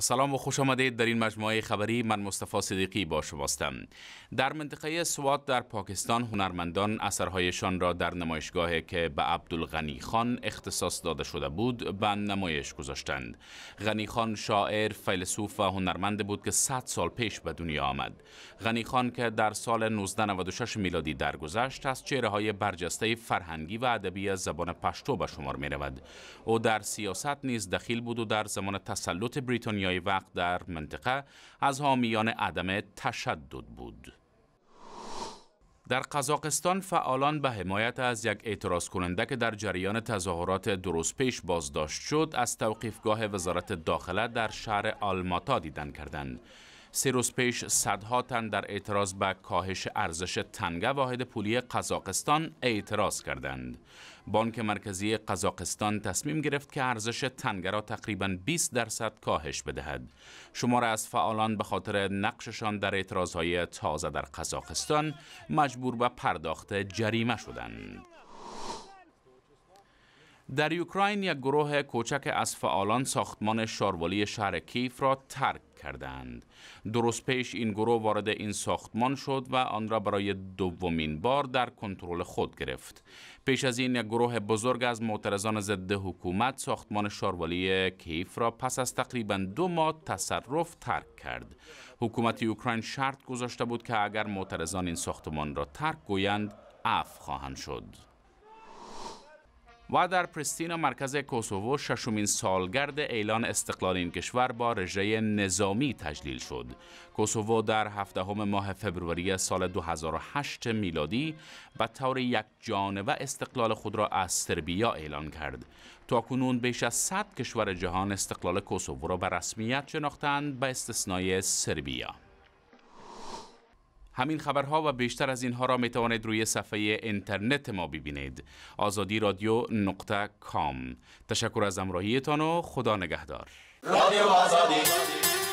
سلام و خوش آمدید در این مجموعه خبری من مصطفی صدیقی با شماستم در منطقه سوات در پاکستان هنرمندان اثرهایشان را در نمایشگاه که به عبدالغنی خان اختصاص داده شده بود به نمایش گذاشتند غنی خان شاعر فیلسوف و هنرمند بود که 100 سال پیش به دنیا آمد غنی خان که در سال 1996 میلادی درگذشت از چهره های برجسته فرهنگی و ادبی از زبان پشتو به شمار می رود او در سیاست نیز دخیل بود و در زمان تسلط بریتانیا دنیای وقت در منطقه از حامیان عدم تشدد بود. در قزاقستان فعالان به حمایت از یک اعتراض کننده که در جریان تظاهرات درست پیش بازداشت شد از توقیفگاه وزارت داخله در شهر آلماتا دیدن کردند. سه روز پیش صدها تن در اعتراض به کاهش ارزش تنگه واحد پولی قزاقستان اعتراض کردند. بانک مرکزی قزاقستان تصمیم گرفت که ارزش تنگه را تقریبا 20 درصد کاهش بدهد. شماره از فعالان به خاطر نقششان در اعتراضهای تازه در قزاقستان مجبور به پرداخت جریمه شدند. در اوکراین یک گروه کوچک از فعالان ساختمان شاروالی شهر کیف را ترک کردند. درست پیش این گروه وارد این ساختمان شد و آن را برای دومین بار در کنترل خود گرفت. پیش از این یک گروه بزرگ از معترضان ضد حکومت ساختمان شاروالی کیف را پس از تقریبا دو ماه تصرف ترک کرد. حکومت اوکراین شرط گذاشته بود که اگر معترضان این ساختمان را ترک گویند، عفو خواهند شد. و در پرستینا مرکز کوسوو ششمین سالگرد اعلان استقلال این کشور با رژه نظامی تجلیل شد. کوسوو در هفدهم ماه فبروری سال 2008 میلادی به طور یک و استقلال خود را از سربیا اعلان کرد. تا کنون بیش از 100 کشور جهان استقلال کوسوو را به رسمیت شناختند به استثنای سربیا. همین خبرها و بیشتر از اینها را می توانید روی صفحه اینترنت ما ببینید آزادی رادیو نقطه کام تشکر از همراهیتان و خدا نگهدار رادیو آزادی